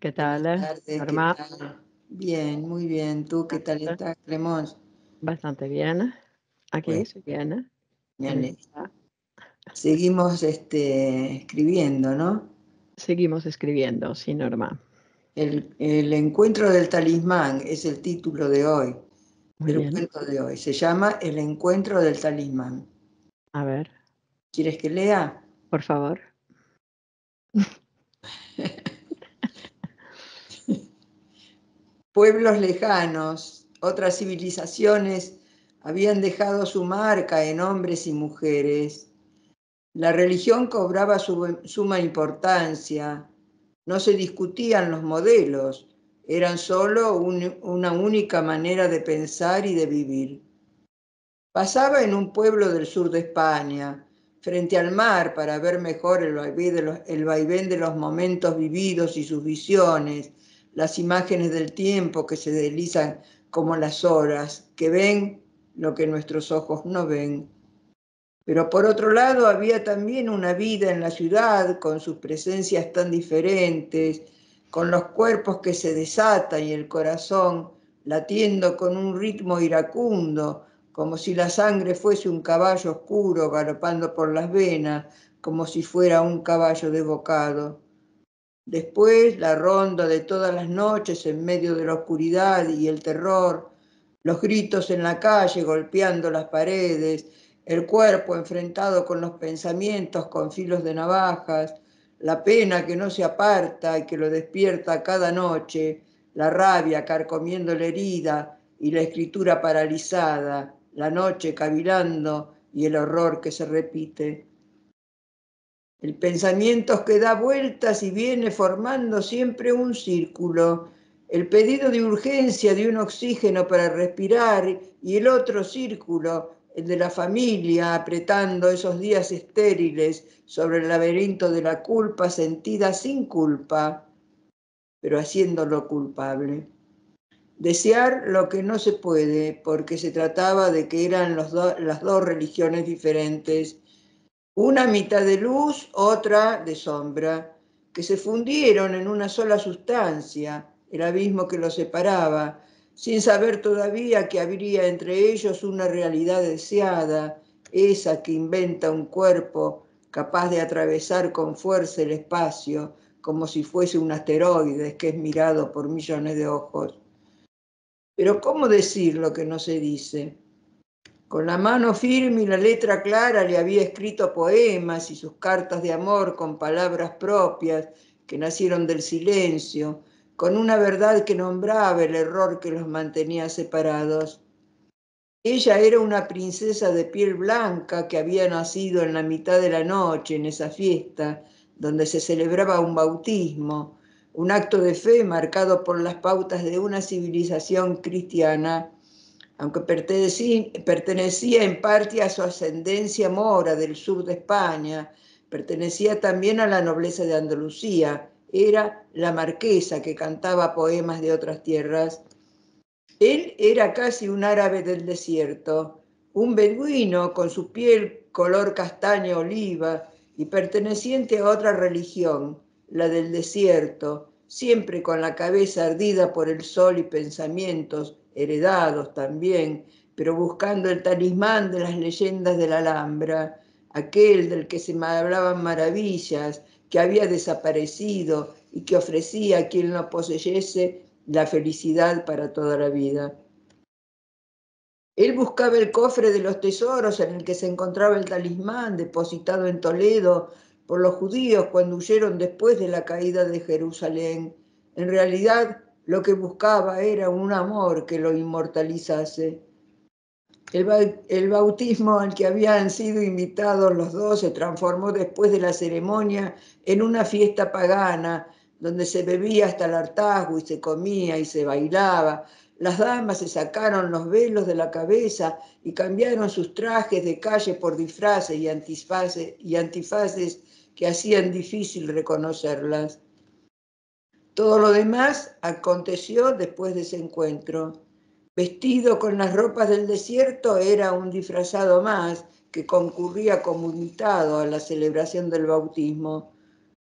¿qué tal? Norma? Bien, muy bien. ¿Tú qué tal estás, Cremón? Bastante bien. Aquí soy bien. bien. Seguimos este, escribiendo, ¿no? Seguimos escribiendo, sí, Norma. El, encuentro del talismán es el título de hoy, el Encuentro de hoy. Se llama El encuentro del talismán. A ver. ¿Quieres que lea? Por favor. Pueblos lejanos, otras civilizaciones habían dejado su marca en hombres y mujeres. La religión cobraba su, suma importancia. No se discutían los modelos, eran solo una única manera de pensar y de vivir. Pasaba en un pueblo del sur de España, frente al mar, para ver mejor el vaivén de los momentos vividos y sus visiones, las imágenes del tiempo que se deslizan como las horas, que ven lo que nuestros ojos no ven. Pero por otro lado había también una vida en la ciudad con sus presencias tan diferentes, con los cuerpos que se desatan y el corazón latiendo con un ritmo iracundo, como si la sangre fuese un caballo oscuro galopando por las venas, como si fuera un caballo bocado. Después la ronda de todas las noches en medio de la oscuridad y el terror, los gritos en la calle golpeando las paredes, el cuerpo enfrentado con los pensamientos con filos de navajas, la pena que no se aparta y que lo despierta cada noche, la rabia carcomiendo la herida y la escritura paralizada, la noche cavilando y el horror que se repite. El pensamiento que da vueltas y viene formando siempre un círculo. El pedido de urgencia de un oxígeno para respirar y el otro círculo, el de la familia, apretando esos días estériles sobre el laberinto de la culpa sentida sin culpa, pero haciéndolo culpable. Desear lo que no se puede, porque se trataba de que eran las dos religiones diferentes una mitad de luz, otra de sombra, que se fundieron en una sola sustancia, el abismo que los separaba, sin saber todavía que habría entre ellos una realidad deseada, esa que inventa un cuerpo capaz de atravesar con fuerza el espacio, como si fuese un asteroide que es mirado por millones de ojos. Pero ¿cómo decir lo que no se dice? Con la mano firme y la letra clara le había escrito poemas y sus cartas de amor con palabras propias que nacieron del silencio, con una verdad que nombraba el error que los mantenía separados. Ella era una princesa de piel blanca que había nacido en la mitad de la noche en esa fiesta, donde se celebraba un bautismo, un acto de fe marcado por las pautas de una civilización cristiana aunque pertenecía, en parte a su ascendencia mora del sur de España, pertenecía también a la nobleza de Andalucía, era la marquesa que cantaba poemas de otras tierras. Él era casi un árabe del desierto, un beduino con su piel color castaña oliva y perteneciente a otra religión, la del desierto, siempre con la cabeza ardida por el sol y pensamientos heredados también, pero buscando el talismán de las leyendas de la Alhambra, aquel del que se hablaban maravillas, que había desaparecido y que ofrecía a quien lo poseyese la felicidad para toda la vida. Él buscaba el cofre de los tesoros en el que se encontraba el talismán depositado en Toledo por los judíos cuando huyeron después de la caída de Jerusalén. En realidad, lo que buscaba era un amor que lo inmortalizase. El, bautismo al que habían sido invitados los dos se transformó después de la ceremonia en una fiesta pagana donde se bebía hasta el hartazgo y se comía y se bailaba. Las damas se sacaron los velos de la cabeza y cambiaron sus trajes de calle por disfraces y antifaces, y antifaces que hacían difícil reconocerlas. Todo lo demás aconteció después de ese encuentro. Vestido con las ropas del desierto, era un disfrazado más que concurría como invitado a la celebración del bautismo.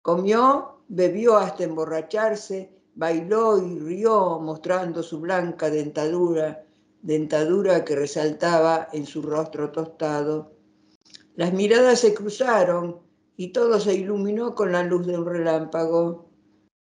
Comió, bebió hasta emborracharse, bailó y rió mostrando su blanca dentadura, dentadura que resaltaba en su rostro tostado. Las miradas se cruzaron y todo se iluminó con la luz de un relámpago.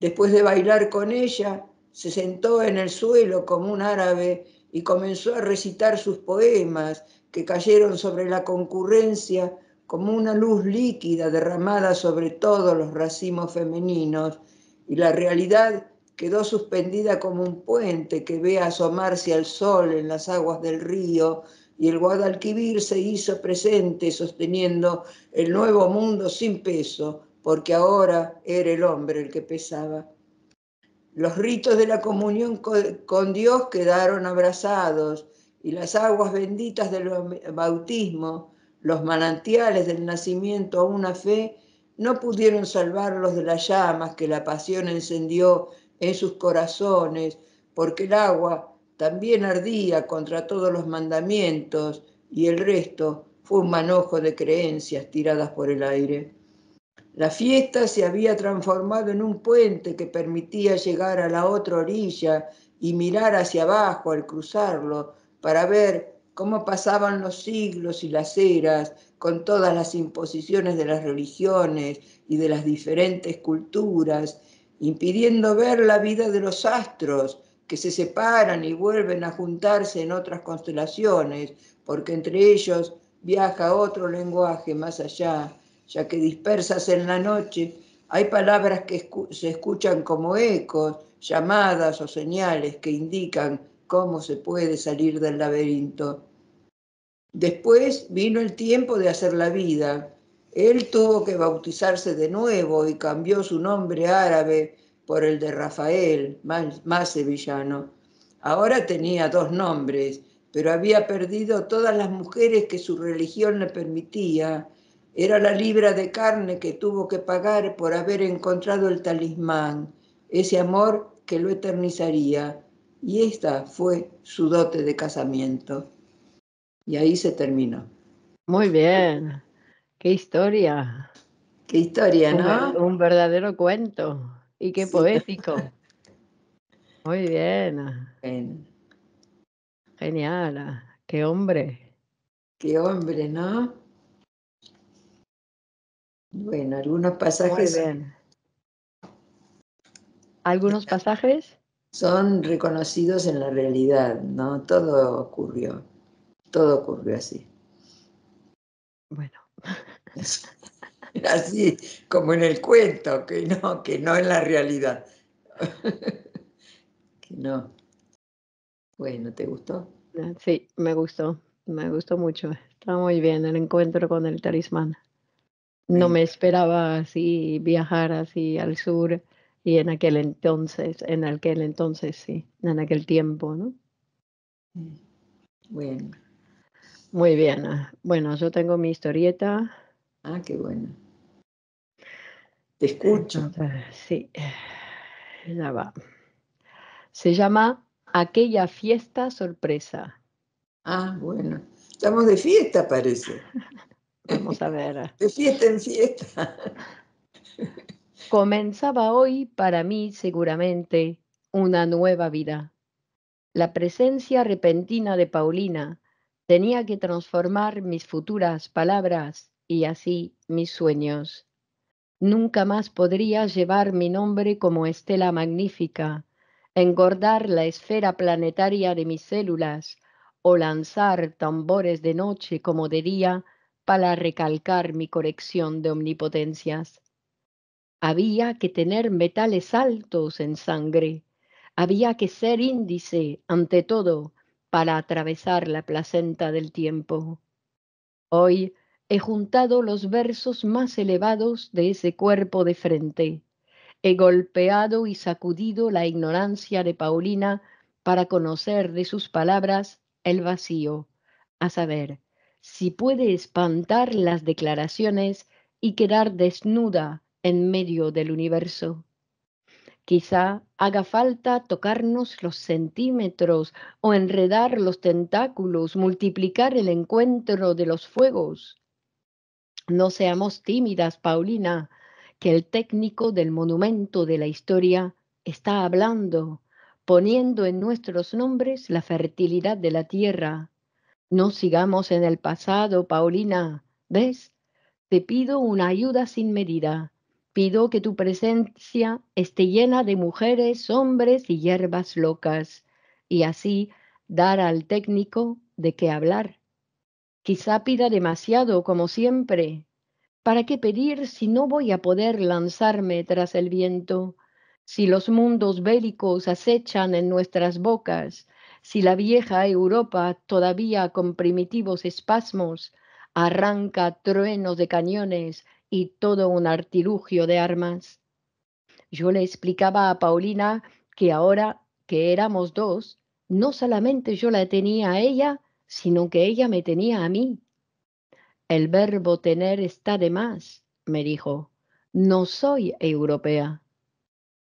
Después de bailar con ella, se sentó en el suelo como un árabe y comenzó a recitar sus poemas que cayeron sobre la concurrencia como una luz líquida derramada sobre todos los racimos femeninos y la realidad quedó suspendida como un puente que ve asomarse al sol en las aguas del río y el Guadalquivir se hizo presente sosteniendo el nuevo mundo sin peso, porque ahora era el hombre el que pesaba. Los ritos de la comunión con Dios quedaron abrazados y las aguas benditas del bautismo, los manantiales del nacimiento a una fe, no pudieron salvarlos de las llamas que la pasión encendió en sus corazones, porque el agua también ardía contra todos los mandamientos y el resto fue un manojo de creencias tiradas por el aire. La fiesta se había transformado en un puente que permitía llegar a la otra orilla y mirar hacia abajo al cruzarlo para ver cómo pasaban los siglos y las eras con todas las imposiciones de las religiones y de las diferentes culturas, impidiendo ver la vida de los astros que se separan y vuelven a juntarse en otras constelaciones, porque entre ellos viaja otro lenguaje más allá ya que dispersas en la noche hay palabras que se escuchan como ecos, llamadas o señales que indican cómo se puede salir del laberinto. Después vino el tiempo de hacer la vida. Él tuvo que bautizarse de nuevo y cambió su nombre árabe por el de Rafael, más sevillano. Ahora tenía dos nombres, pero había perdido todas las mujeres que su religión le permitía era la libra de carne que tuvo que pagar por haber encontrado el talismán, ese amor que lo eternizaría. Y esta fue su dote de casamiento. Y ahí se terminó. Muy bien. Qué historia. Qué historia, ¿no? Un, verdadero cuento. Y qué poético. Muy bien. Genial. Qué hombre. Qué hombre, ¿no? Bueno, algunos pasajes. Algunos pasajes. Son reconocidos en la realidad, ¿no? Todo ocurrió. Todo ocurrió así. Bueno. Así como en el cuento, que no, que no en la realidad. que no. Bueno, ¿te gustó? Sí, me gustó, me gustó mucho. Está muy bien el encuentro con el talismán. No me esperaba así viajar así al sur y en aquel entonces, en aquel entonces sí, en aquel tiempo, ¿no? Mm. Bueno. Muy bien. Ah, bueno, yo tengo mi historieta. Ah, qué bueno. Te escucho. sí. Ya va. Se llama Aquella fiesta sorpresa. Ah, bueno. Estamos de fiesta, parece. Vamos a ver. De fiesta en Comenzaba hoy para mí seguramente una nueva vida. La presencia repentina de Paulina tenía que transformar mis futuras palabras y así mis sueños. Nunca más podría llevar mi nombre como estela magnífica, engordar la esfera planetaria de mis células o lanzar tambores de noche como de día para recalcar mi corrección de omnipotencias. Había que tener metales altos en sangre, había que ser índice, ante todo, para atravesar la placenta del tiempo. Hoy he juntado los versos más elevados de ese cuerpo de frente. He golpeado y sacudido la ignorancia de Paulina para conocer de sus palabras el vacío, a saber, si puede espantar las declaraciones y quedar desnuda en medio del universo. Quizá haga falta tocarnos los centímetros o enredar los tentáculos, multiplicar el encuentro de los fuegos. No seamos tímidas, Paulina, que el técnico del monumento de la historia está hablando, poniendo en nuestros nombres la fertilidad de la tierra, no sigamos en el pasado, Paulina. ¿Ves? Te pido una ayuda sin medida. Pido que tu presencia esté llena de mujeres, hombres y hierbas locas, y así dar al técnico de qué hablar. Quizá pida demasiado, como siempre. ¿Para qué pedir si no voy a poder lanzarme tras el viento? Si los mundos bélicos acechan en nuestras bocas, si la vieja Europa todavía con primitivos espasmos arranca truenos de cañones y todo un artilugio de armas. Yo le explicaba a Paulina que ahora que éramos dos, no solamente yo la tenía a ella, sino que ella me tenía a mí. El verbo tener está de más, me dijo. No soy europea.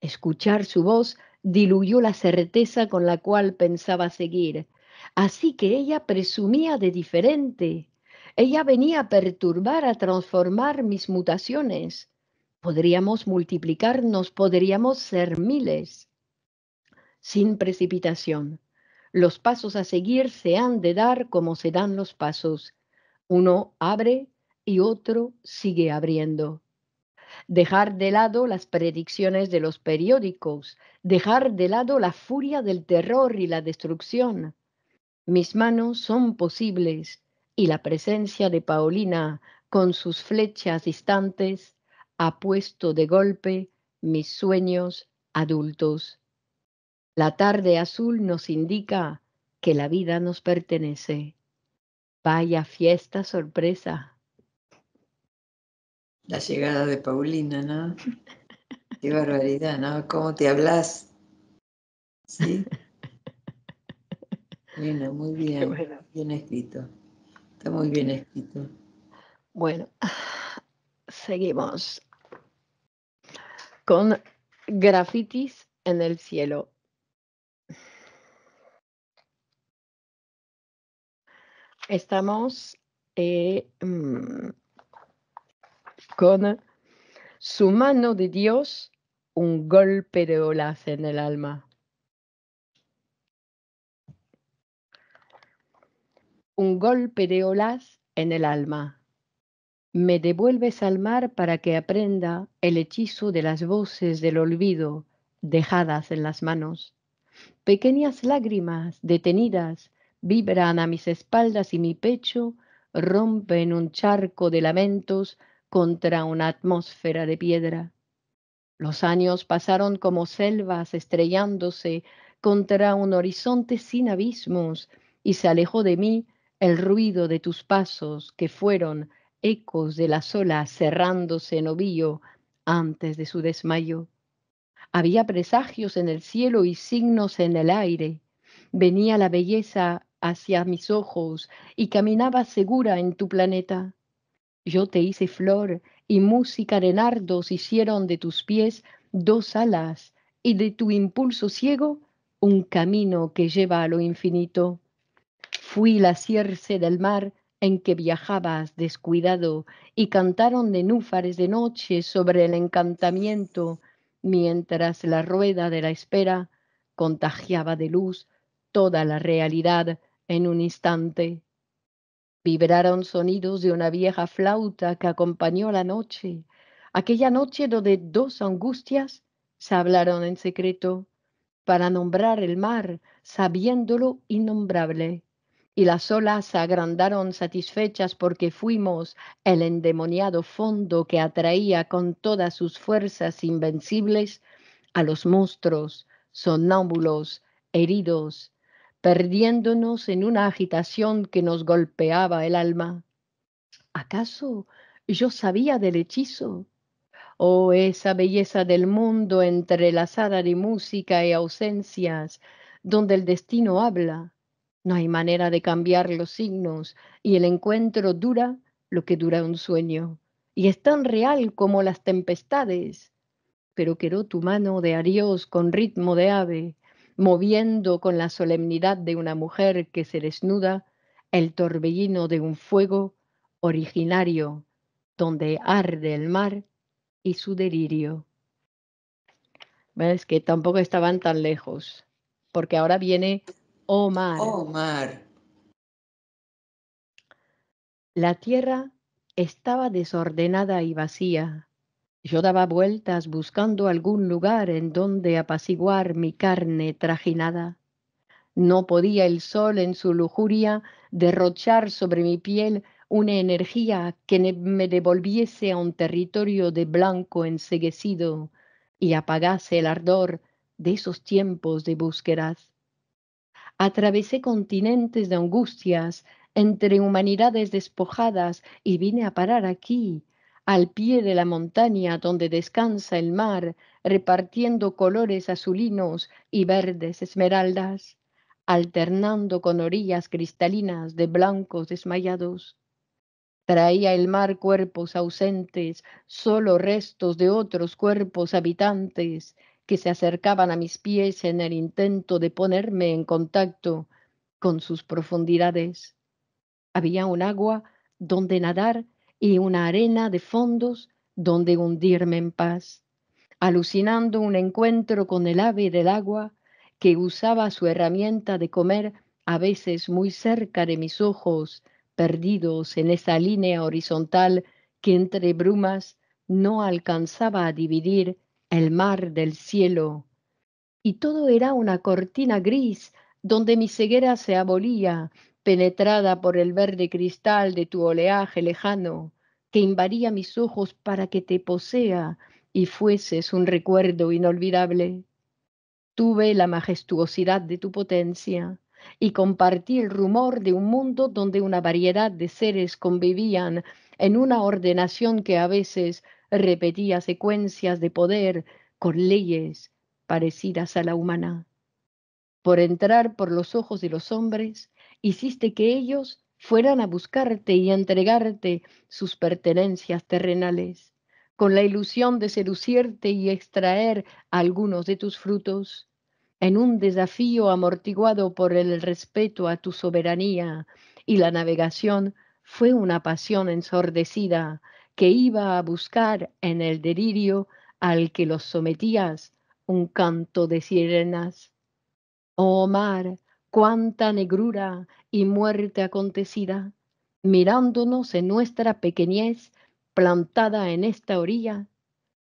Escuchar su voz diluyó la certeza con la cual pensaba seguir. Así que ella presumía de diferente. Ella venía a perturbar, a transformar mis mutaciones. Podríamos multiplicarnos, podríamos ser miles. Sin precipitación. Los pasos a seguir se han de dar como se dan los pasos. Uno abre y otro sigue abriendo dejar de lado las predicciones de los periódicos, dejar de lado la furia del terror y la destrucción. Mis manos son posibles y la presencia de paolina con sus flechas distantes ha puesto de golpe mis sueños adultos. La tarde azul nos indica que la vida nos pertenece. Vaya fiesta sorpresa. La llegada de Paulina, ¿no? Qué barbaridad, ¿no? ¿Cómo te hablas? Sí. Bueno, muy bien, bien escrito. Está muy bien escrito. Bueno, seguimos con grafitis en el cielo. Estamos eh, mm, con su mano de Dios, un golpe de olas en el alma. Un golpe de olas en el alma. Me devuelves al mar para que aprenda el hechizo de las voces del olvido dejadas en las manos. Pequeñas lágrimas detenidas vibran a mis espaldas y mi pecho rompen un charco de lamentos contra una atmósfera de piedra. Los años pasaron como selvas estrellándose contra un horizonte sin abismos y se alejó de mí el ruido de tus pasos que fueron ecos de las olas cerrándose en ovillo antes de su desmayo. Había presagios en el cielo y signos en el aire. Venía la belleza hacia mis ojos y caminaba segura en tu planeta yo te hice flor, y música de nardos hicieron de tus pies dos alas, y de tu impulso ciego un camino que lleva a lo infinito. Fui la cierce del mar en que viajabas descuidado, y cantaron de núfares de noche sobre el encantamiento, mientras la rueda de la espera contagiaba de luz toda la realidad en un instante vibraron sonidos de una vieja flauta que acompañó la noche, aquella noche donde dos angustias se hablaron en secreto para nombrar el mar, sabiéndolo innombrable. Y las olas se agrandaron satisfechas porque fuimos el endemoniado fondo que atraía con todas sus fuerzas invencibles a los monstruos, sonámbulos, heridos, perdiéndonos en una agitación que nos golpeaba el alma. ¿Acaso yo sabía del hechizo? Oh, esa belleza del mundo entrelazada de música y ausencias, donde el destino habla. No hay manera de cambiar los signos y el encuentro dura lo que dura un sueño. Y es tan real como las tempestades. Pero quedó tu mano de arios con ritmo de ave moviendo con la solemnidad de una mujer que se desnuda el torbellino de un fuego originario donde arde el mar y su delirio. ¿Ves? Que tampoco estaban tan lejos, porque ahora viene Omar. Oh Omar. Oh la tierra estaba desordenada y vacía, yo daba vueltas buscando algún lugar en donde apaciguar mi carne trajinada. No podía el sol en su lujuria derrochar sobre mi piel una energía que me devolviese a un territorio de blanco enseguecido y apagase el ardor de esos tiempos de búsquedas. Atravesé continentes de angustias entre humanidades despojadas y vine a parar aquí, al pie de la montaña donde descansa el mar, repartiendo colores azulinos y verdes esmeraldas, alternando con orillas cristalinas de blancos desmayados. Traía el mar cuerpos ausentes, solo restos de otros cuerpos habitantes que se acercaban a mis pies en el intento de ponerme en contacto con sus profundidades. Había un agua donde nadar y una arena de fondos donde hundirme en paz, alucinando un encuentro con el ave del agua que usaba su herramienta de comer a veces muy cerca de mis ojos, perdidos en esa línea horizontal que entre brumas no alcanzaba a dividir el mar del cielo. Y todo era una cortina gris donde mi ceguera se abolía, penetrada por el verde cristal de tu oleaje lejano, que invaría mis ojos para que te posea y fueses un recuerdo inolvidable. Tuve la majestuosidad de tu potencia y compartí el rumor de un mundo donde una variedad de seres convivían en una ordenación que a veces repetía secuencias de poder con leyes parecidas a la humana. Por entrar por los ojos de los hombres, hiciste que ellos fueran a buscarte y entregarte sus pertenencias terrenales, con la ilusión de seducirte y extraer algunos de tus frutos, en un desafío amortiguado por el respeto a tu soberanía y la navegación fue una pasión ensordecida que iba a buscar en el delirio al que los sometías un canto de sirenas. Oh mar, cuánta negrura y muerte acontecida, mirándonos en nuestra pequeñez plantada en esta orilla,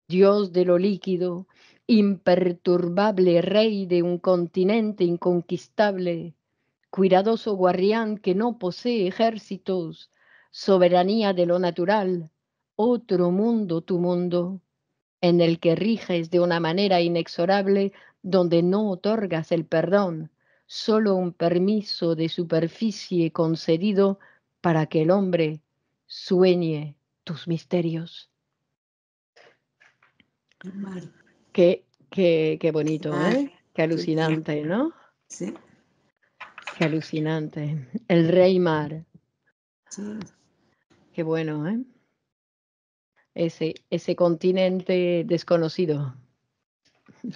Dios de lo líquido, imperturbable rey de un continente inconquistable, cuidadoso guardián que no posee ejércitos, soberanía de lo natural, otro mundo tu mundo, en el que riges de una manera inexorable donde no otorgas el perdón, solo un permiso de superficie concedido para que el hombre sueñe tus misterios. Qué, qué, qué bonito, ah, ¿eh? Qué alucinante, ¿no? Sí. Qué alucinante. El rey mar. Sí. Qué bueno, ¿eh? Ese, ese continente desconocido.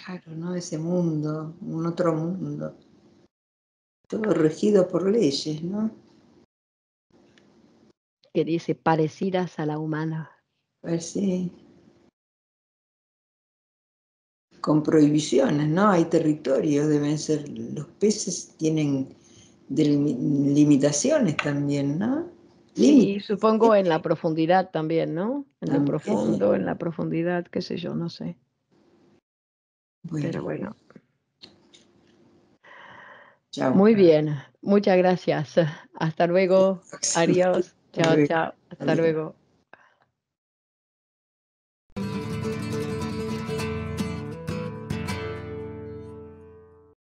Claro, ¿no? Ese mundo, un otro mundo todo regido por leyes, ¿no? Que dice parecidas a la humana. Pues sí. Con prohibiciones, ¿no? Hay territorios, deben ser, los peces tienen limitaciones también, ¿no? Sí, supongo en la profundidad también, ¿no? En lo profundo, en la profundidad, qué sé yo, no sé. Pero bueno. Muy bien, muchas gracias. Hasta luego. Adiós. Chao, chao. Hasta luego.